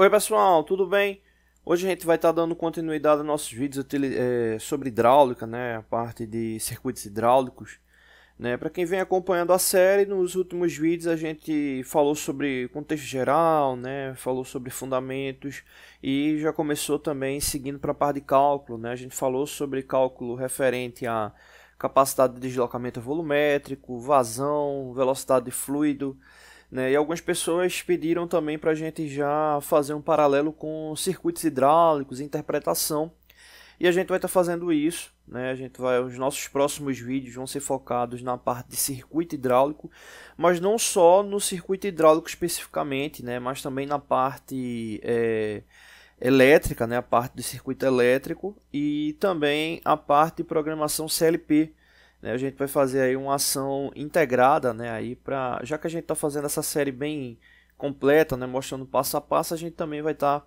Oi pessoal, tudo bem? Hoje a gente vai estar tá dando continuidade aos nossos vídeos eh, sobre hidráulica, né? a parte de circuitos hidráulicos. Né? Para quem vem acompanhando a série, nos últimos vídeos a gente falou sobre contexto geral, né? falou sobre fundamentos e já começou também seguindo para a parte de cálculo. Né? A gente falou sobre cálculo referente a capacidade de deslocamento volumétrico, vazão, velocidade de fluido, né? E algumas pessoas pediram também para a gente já fazer um paralelo com circuitos hidráulicos, interpretação. E a gente vai estar tá fazendo isso. Né? A gente vai, os nossos próximos vídeos vão ser focados na parte de circuito hidráulico, mas não só no circuito hidráulico especificamente, né? mas também na parte é, elétrica, né? a parte do circuito elétrico e também a parte de programação CLP né? A gente vai fazer aí uma ação integrada, né? Aí pra, já que a gente está fazendo essa série bem completa, né? mostrando passo a passo, a gente também vai estar tá,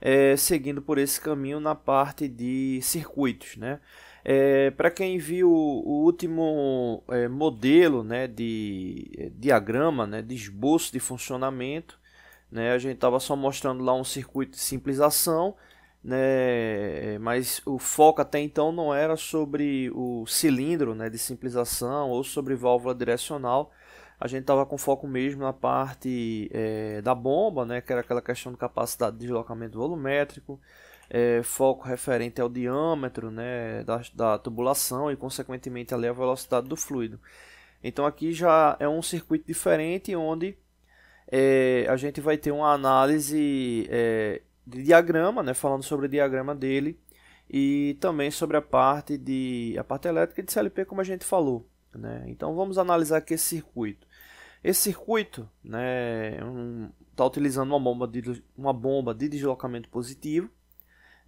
é, seguindo por esse caminho na parte de circuitos, né? É, para quem viu o último é, modelo né, de é, diagrama, né, de esboço de funcionamento, né, a gente estava só mostrando lá um circuito de ação, né? Mas o foco até então não era sobre o cilindro, né, de simplização ou sobre válvula direcional. A gente estava com foco mesmo na parte é, da bomba, né, que era aquela questão de capacidade de deslocamento volumétrico, é, foco referente ao diâmetro né, da, da tubulação e, consequentemente, ali a velocidade do fluido. Então, aqui já é um circuito diferente onde é, a gente vai ter uma análise é, de diagrama, né, falando sobre o diagrama dele e também sobre a parte de a parte elétrica de CLP como a gente falou, né? Então vamos analisar aqui esse circuito. Esse circuito, né, está é um, tá utilizando uma bomba de uma bomba de deslocamento positivo,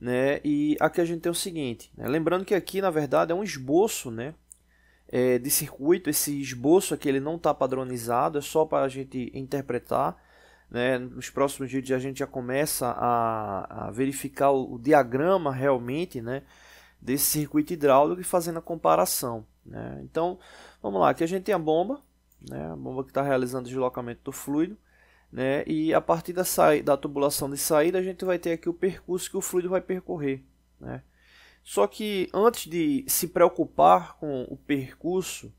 né? E aqui a gente tem o seguinte, né? lembrando que aqui na verdade é um esboço, né, é, de circuito. Esse esboço aqui ele não está padronizado, é só para a gente interpretar né? Nos próximos dias a gente já começa a, a verificar o, o, diagrama realmente né? desse circuito hidráulico e fazendo a comparação. Né? Então, vamos lá, aqui a gente tem a bomba, né? a bomba que está realizando o deslocamento do fluido. Né? E a partir da, da tubulação de saída, a gente vai ter aqui o percurso que o fluido vai percorrer. Né? Só que antes de se preocupar com o percurso,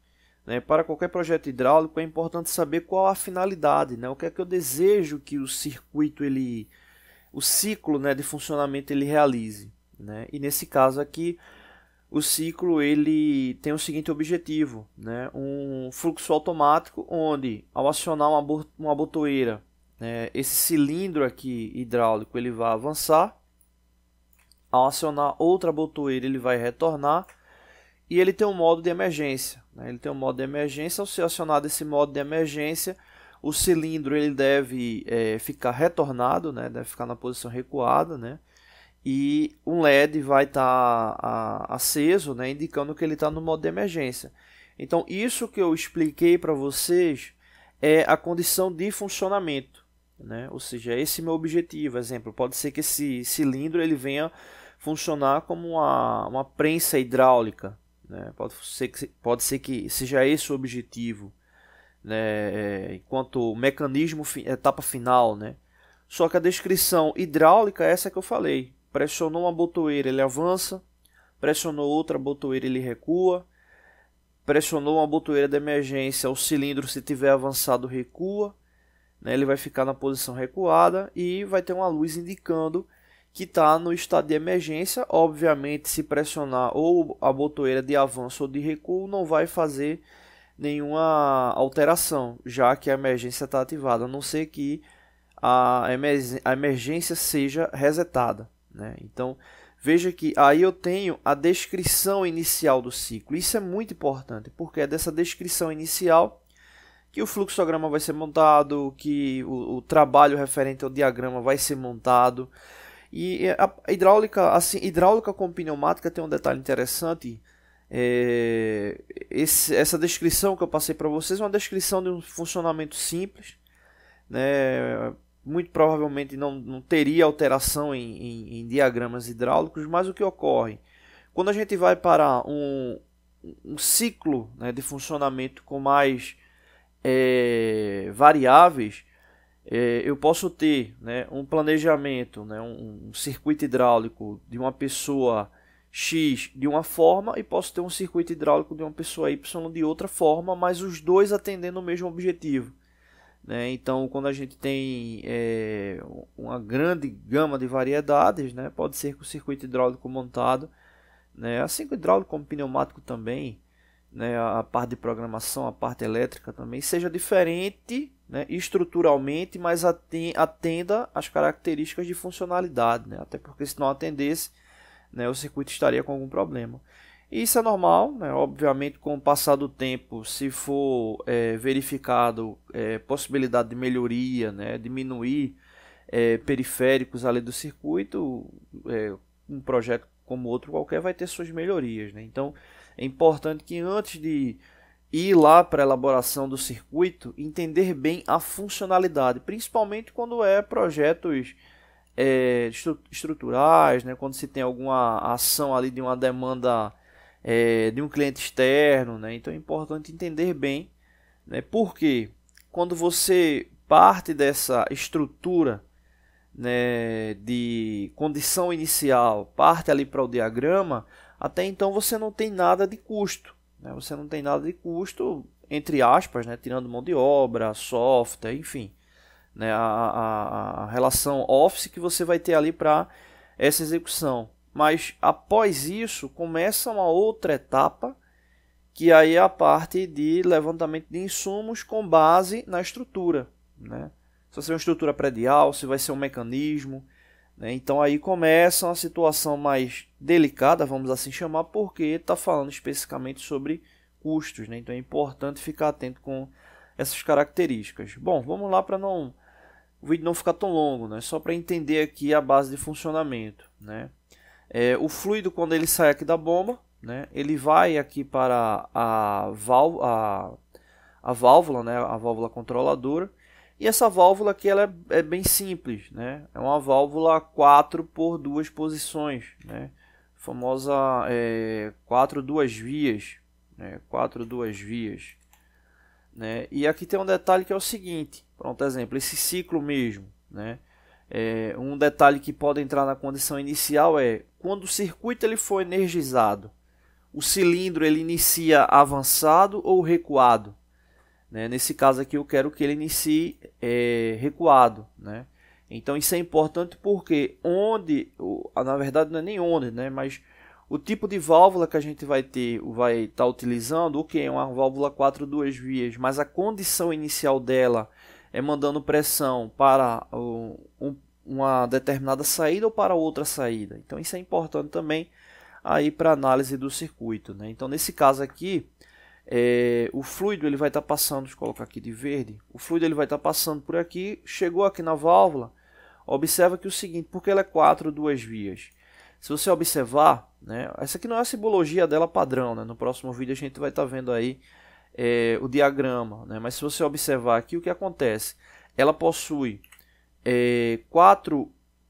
né? Para qualquer projeto hidráulico é importante saber qual a finalidade, né? o que é que eu desejo que o circuito, ele, o ciclo né, de funcionamento ele realize. Né? E nesse caso aqui, o ciclo ele tem o seguinte objetivo, né? um fluxo automático onde ao acionar uma, uma botoeira, né? esse cilindro aqui hidráulico ele vai avançar, ao acionar outra botoeira ele vai retornar e ele tem um modo de emergência, né? Ele tem um modo de emergência, ao ser acionado esse modo de emergência, o cilindro ele deve é, ficar retornado, né? deve ficar na posição recuada, né? e um LED vai estar tá, aceso, né? indicando que ele está no modo de emergência. Então, isso que eu expliquei para vocês é a condição de funcionamento. Né? Ou seja, é esse é meu objetivo. Exemplo, pode ser que esse cilindro ele venha funcionar como uma, uma prensa hidráulica, né? Pode, ser que, pode ser que seja esse o objetivo, né? É, enquanto mecanismo, etapa final. Né? Só que a descrição hidráulica é essa que eu falei. Pressionou uma botoeira, ele avança. Pressionou outra botoeira, ele recua. Pressionou uma botoeira de emergência, o cilindro, se tiver avançado, recua. Né? Ele vai ficar na posição recuada e vai ter uma luz indicando que está no estado de emergência. Obviamente, se pressionar ou a botoeira de avanço ou de recuo, não vai fazer nenhuma alteração, já que a emergência está ativada, a não ser que a emergência seja resetada. Né? Então, veja que aí eu tenho a descrição inicial do ciclo. Isso é muito importante, porque é dessa descrição inicial que o fluxograma vai ser montado, que o, o trabalho referente ao diagrama vai ser montado e a hidráulica, assim, hidráulica com pneumática tem um detalhe interessante. É, esse, essa descrição que eu passei para vocês é uma descrição de um funcionamento simples, né? muito provavelmente não, não teria alteração em, em, em, diagramas hidráulicos, mas o que ocorre? Quando a gente vai para um, um ciclo né, de funcionamento com mais é, variáveis, é, eu posso ter né, um planejamento, né, um, um circuito hidráulico de uma pessoa X de uma forma e posso ter um circuito hidráulico de uma pessoa Y de outra forma, mas os dois atendendo o mesmo objetivo. Né? Então, quando a gente tem é, uma grande gama de variedades, né? pode ser com circuito hidráulico montado, né? assim o hidráulico como pneumático também, né, a parte de programação, a parte elétrica também, seja diferente né, estruturalmente, mas atenda as características de funcionalidade, né? até porque se não atendesse, né, o circuito estaria com algum problema. E isso é normal, né? obviamente, com o passar do tempo, se for é, verificado é, possibilidade de melhoria, né, diminuir é, periféricos além do circuito, é, um projeto como outro qualquer vai ter suas melhorias. Né? Então, é importante que antes de ir lá para a elaboração do circuito entender bem a funcionalidade, principalmente quando é projetos é, estruturais, né? quando se tem alguma ação ali de uma demanda é, de um cliente externo. Né? Então é importante entender bem, né? porque quando você parte dessa estrutura né, de condição inicial, parte ali para o diagrama, até então você não tem nada de custo. Né? Você não tem nada de custo, entre aspas, né? tirando mão de obra, software, enfim. Né? A, a, a relação office que você vai ter ali para essa execução. Mas após isso, começa uma outra etapa, que aí é a parte de levantamento de insumos com base na estrutura. Né? Se vai ser uma estrutura predial, se vai ser um mecanismo, né? Então aí começa uma situação mais delicada, vamos assim chamar, porque está falando especificamente sobre custos. Né? Então é importante ficar atento com essas características. Bom, vamos lá para não o vídeo não ficar tão longo, né? só para entender aqui a base de funcionamento. Né? É, o fluido, quando ele sai aqui da bomba, né? ele vai aqui para a, a, a válvula, né? a válvula controladora, e essa válvula aqui ela é, é bem simples, né? É uma válvula 4 por duas posições, né? famosa é, 4 duas vias, né? 4 duas vias, né? E aqui tem um detalhe que é o seguinte, pronto, exemplo, esse ciclo mesmo, né? É, um detalhe que pode entrar na condição inicial é quando o circuito ele for energizado, o cilindro ele inicia avançado ou recuado? Né? Nesse caso aqui eu quero que ele inicie é, recuado. Né? Então isso é importante porque onde, na verdade não é nem onde, né? mas o tipo de válvula que a gente vai ter, vai estar tá utilizando, o que é uma válvula 4 duas vias, mas a condição inicial dela é mandando pressão para um, uma determinada saída ou para outra saída. Então isso é importante também aí para análise do circuito, né? Então nesse caso aqui, é, o fluido ele vai estar tá passando, deixa eu colocar aqui de verde, o fluido ele vai estar tá passando por aqui, chegou aqui na válvula, observa que o seguinte, porque ela é quatro duas vias, se você observar, né, essa aqui não é a simbologia dela padrão, né, no próximo vídeo a gente vai estar tá vendo aí é, o diagrama, né, mas se você observar aqui o que acontece, ela possui é, quatro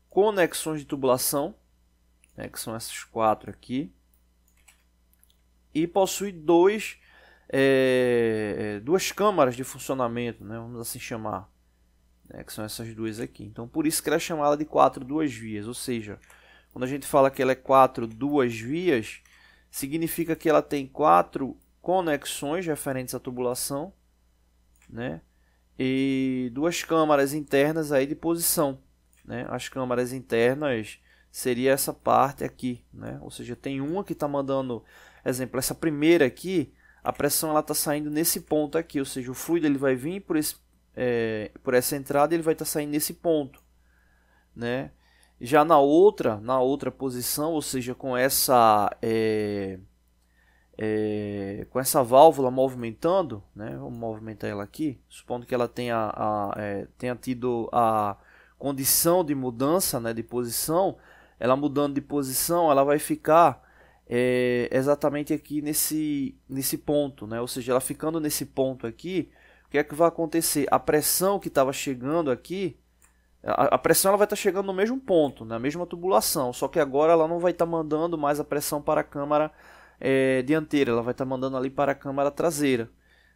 conexões de tubulação, né, que são essas quatro aqui, e possui dois é, é, duas câmaras de funcionamento, né, vamos assim chamar, né, que são essas duas aqui. Então, por isso que ela é chamada de quatro duas vias, ou seja, quando a gente fala que ela é quatro duas vias, significa que ela tem quatro conexões referentes à tubulação, né, e duas câmaras internas aí de posição, né, as câmaras internas seria essa parte aqui, né? Ou seja, tem uma que está mandando, exemplo, essa primeira aqui a pressão ela está saindo nesse ponto aqui, ou seja, o fluido ele vai vir por, esse, é, por essa entrada, ele vai estar tá saindo nesse ponto, né? Já na outra, na outra posição, ou seja, com essa é, é, com essa válvula movimentando, né? Vamos movimentar ela aqui, supondo que ela tenha, a, é, tenha tido a condição de mudança, né, de posição, ela mudando de posição, ela vai ficar é, exatamente aqui nesse, nesse ponto, né? ou seja, ela ficando nesse ponto aqui, o que é que vai acontecer? A pressão que estava chegando aqui, a, a, pressão ela vai estar tá chegando no mesmo ponto, na mesma tubulação, só que agora ela não vai estar tá mandando mais a pressão para a câmara é, dianteira, ela vai estar tá mandando ali para a câmara traseira.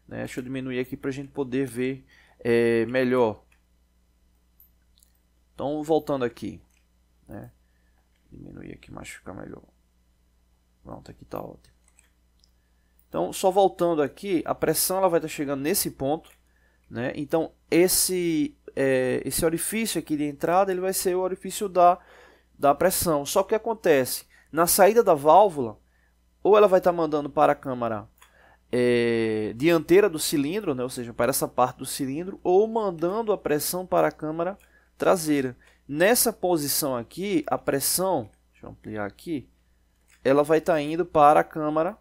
Né? Deixa eu diminuir aqui para a gente poder ver é, melhor. Então, voltando aqui, né? diminuir aqui mais, ficar melhor. Pronto, aqui está ótimo. Então, só voltando aqui, a pressão ela vai estar tá chegando nesse ponto. Né? Então, esse, é, esse orifício aqui de entrada ele vai ser o orifício da, da pressão. Só que o que acontece? Na saída da válvula, ou ela vai estar tá mandando para a câmara é, dianteira do cilindro, né? ou seja, para essa parte do cilindro, ou mandando a pressão para a câmara traseira. Nessa posição aqui, a pressão, deixa eu ampliar aqui, ela vai estar tá indo para a câmara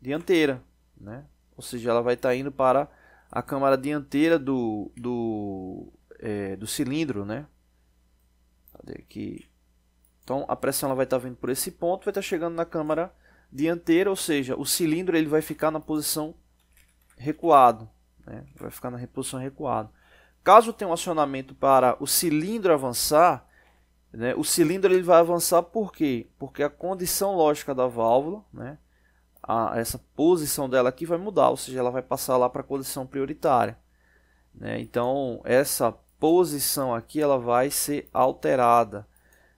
dianteira, né? Ou seja, ela vai estar tá indo para a câmara dianteira do, do, é, do cilindro, né? aqui? Então a pressão ela vai estar tá vindo por esse ponto, vai estar tá chegando na câmara dianteira, ou seja, o cilindro ele vai ficar na posição recuado, né? vai ficar na posição recuado. Caso tenha um acionamento para o cilindro avançar, né? O cilindro ele vai avançar por quê? Porque a condição lógica da válvula, né? a, essa posição dela aqui vai mudar, ou seja, ela vai passar lá para a condição prioritária. Né? Então, essa posição aqui ela vai ser alterada.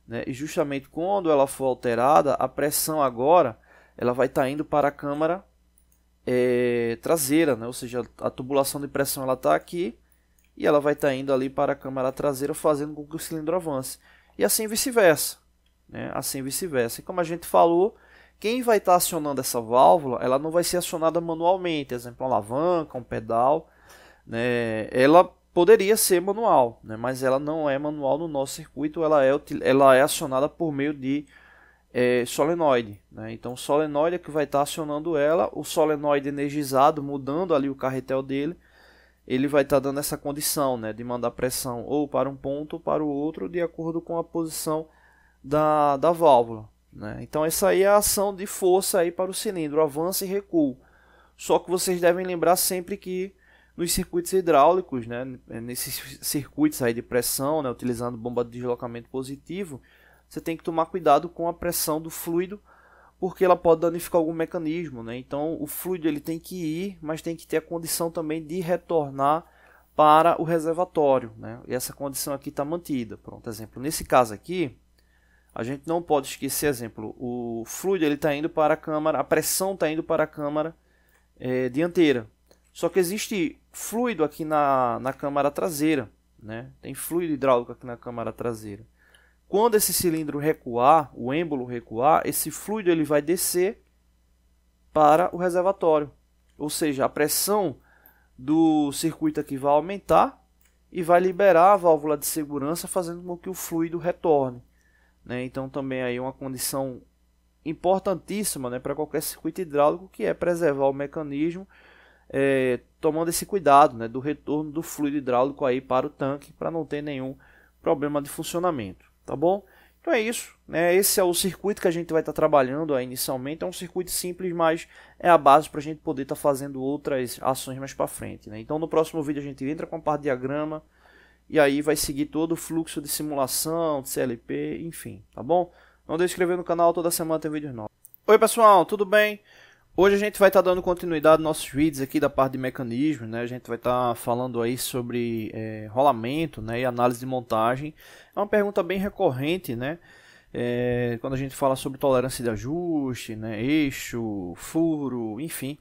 Né? E justamente quando ela for alterada, a pressão agora ela vai estar tá indo para a câmara é, traseira, né? ou seja, a tubulação de pressão ela está aqui e ela vai estar tá indo ali para a câmara traseira, fazendo com que o cilindro avance e assim vice-versa. Né? Assim vice-versa. E como a gente falou, quem vai estar tá acionando essa válvula, ela não vai ser acionada manualmente, exemplo, uma alavanca, um pedal, né? Ela poderia ser manual, né? mas ela não é manual no nosso circuito, ela é, ela é acionada por meio de é, solenoide. Né? Então, o solenoide é que vai estar tá acionando ela, o solenoide energizado, mudando ali o carretel dele, ele vai estar tá dando essa condição né, de mandar pressão ou para um ponto ou para o outro, de acordo com a posição da, da válvula. Né? Então, essa aí é a ação de força aí para o cilindro, avança e recuo. Só que vocês devem lembrar sempre que nos circuitos hidráulicos, né, nesses circuitos aí de pressão, né, utilizando bomba de deslocamento positivo, você tem que tomar cuidado com a pressão do fluido porque ela pode danificar algum mecanismo, né? Então o fluido ele tem que ir, mas tem que ter a condição também de retornar para o reservatório, né? E essa condição aqui está mantida, pronto. Exemplo, nesse caso aqui, a gente não pode esquecer, exemplo, o fluido ele está indo para a câmara, a pressão está indo para a câmara é, dianteira. Só que existe fluido aqui na, na câmara traseira, né? Tem fluido hidráulico aqui na câmara traseira. Quando esse cilindro recuar, o êmbolo recuar, esse fluido ele vai descer para o reservatório. Ou seja, a pressão do circuito aqui vai aumentar e vai liberar a válvula de segurança, fazendo com que o fluido retorne. Né? Então também aí uma condição importantíssima né, para qualquer circuito hidráulico, que é preservar o mecanismo, é, tomando esse cuidado né, do retorno do fluido hidráulico aí para o tanque, para não ter nenhum problema de funcionamento tá bom? Então é isso, né? Esse é o circuito que a gente vai estar tá trabalhando aí inicialmente. É um circuito simples, mas é a base para a gente poder estar tá fazendo outras ações mais para frente, né? Então no próximo vídeo a gente entra com a parte de diagrama e aí vai seguir todo o fluxo de simulação, de CLP, enfim, tá bom? Não deixe de inscrever no canal, toda semana tem vídeos novos. Oi pessoal, tudo bem? Hoje a gente vai estar tá dando continuidade aos nossos vídeos aqui da parte de mecanismos, né? A gente vai estar tá falando aí sobre é, rolamento né? e análise de montagem. É uma pergunta bem recorrente, né? É, quando a gente fala sobre tolerância de ajuste, né? Eixo, furo, enfim.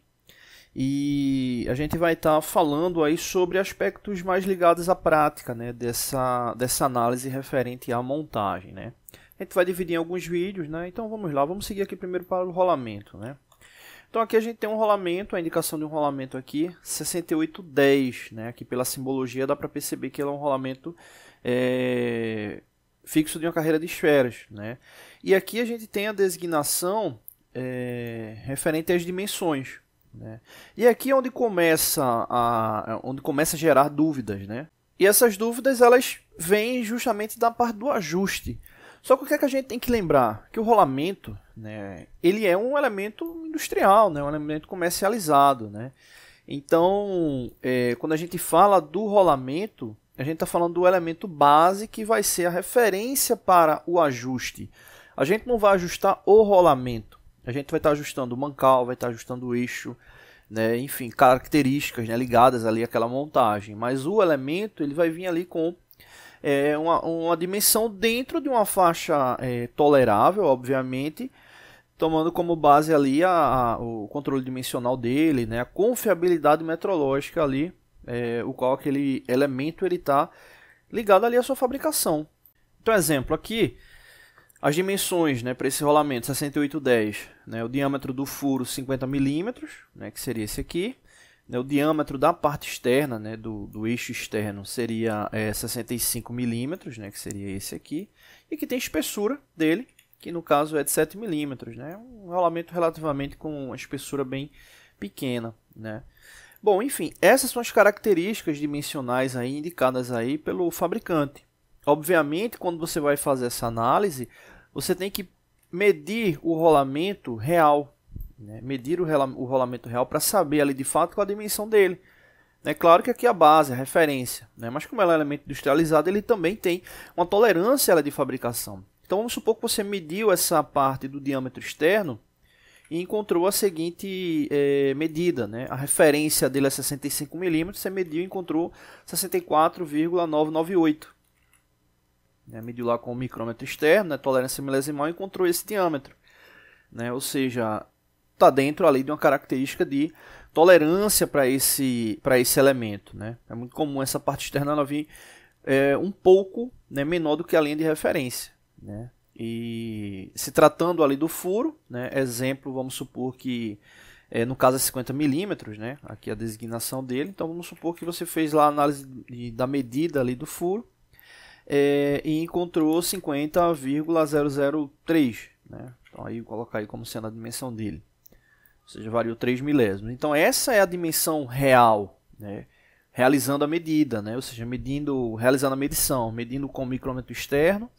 E a gente vai estar tá falando aí sobre aspectos mais ligados à prática, né? Dessa, dessa análise referente à montagem, né? A gente vai dividir em alguns vídeos, né? Então vamos lá, vamos seguir aqui primeiro para o rolamento, né? Então aqui a gente tem um rolamento, a indicação de um rolamento aqui, 6810, né? Aqui pela simbologia dá para perceber que ele é um rolamento é, fixo de uma carreira de esferas, né? E aqui a gente tem a designação é, referente às dimensões, né? E aqui é onde começa a, é, onde começa a gerar dúvidas, né? E essas dúvidas elas vêm justamente da parte do ajuste. Só que o que, é que a gente tem que lembrar? Que o rolamento, né, ele é um elemento industrial, né, um elemento comercializado, né? Então, é, quando a gente fala do rolamento, a gente está falando do elemento base que vai ser a referência para o ajuste. A gente não vai ajustar o rolamento, a gente vai estar tá ajustando o mancal, vai estar tá ajustando o eixo, né, enfim, características né, ligadas ali àquela montagem. Mas o elemento ele vai vir ali com é, uma, uma dimensão dentro de uma faixa é, tolerável, obviamente, tomando como base ali a, a, o controle dimensional dele, né, a confiabilidade metrológica ali, é, o qual aquele elemento ele está ligado ali à sua fabricação. Então, exemplo, aqui as dimensões né, para esse rolamento 6810, né, o diâmetro do furo 50 milímetros, né, que seria esse aqui, né, o diâmetro da parte externa, né, do, do eixo externo, seria é, 65 milímetros, né, que seria esse aqui, e que tem espessura dele, que no caso é de 7 milímetros, né, um rolamento relativamente com uma espessura bem pequena, né. Bom, enfim, essas são as características dimensionais aí indicadas aí pelo fabricante. Obviamente, quando você vai fazer essa análise, você tem que medir o rolamento real, né? Medir o, o rolamento real para saber ali de fato qual a dimensão dele. É claro que aqui a base, a referência, né? mas como ela é um elemento industrializado, ele também tem uma tolerância ela, de fabricação. Então vamos supor que você mediu essa parte do diâmetro externo e encontrou a seguinte é, medida. Né? A referência dele é 65 mm, você mediu e encontrou 64,998. Né? Mediu lá com o micrômetro externo, né? tolerância milésimal, e encontrou esse diâmetro. Né? Ou seja, está dentro ali de uma característica de tolerância para esse, para esse elemento. Né? É muito comum essa parte externa ela vir é, um pouco né, menor do que a linha de referência. Né? E se tratando ali do furo, né, exemplo, vamos supor que é, no caso é 50 milímetros, né, aqui a designação dele, então vamos supor que você fez lá a análise de, da medida ali do furo é, e encontrou 50,003. Né? Então aí colocar aí como sendo a dimensão dele ou seja, variou 3 milésimos. Então essa é a dimensão real, né? realizando a medida, né? ou seja, medindo, realizando a medição, medindo com o micrômetro externo,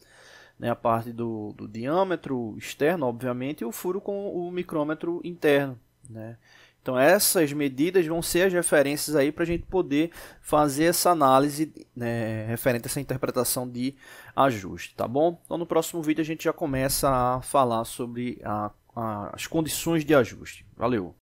né? a parte do, do diâmetro externo, obviamente, e o furo com o micrômetro interno. Né? Então essas medidas vão ser as referências aí para a gente poder fazer essa análise né, referente a essa interpretação de ajuste, tá bom? Então no próximo vídeo a gente já começa a falar sobre a as condições de ajuste. Valeu!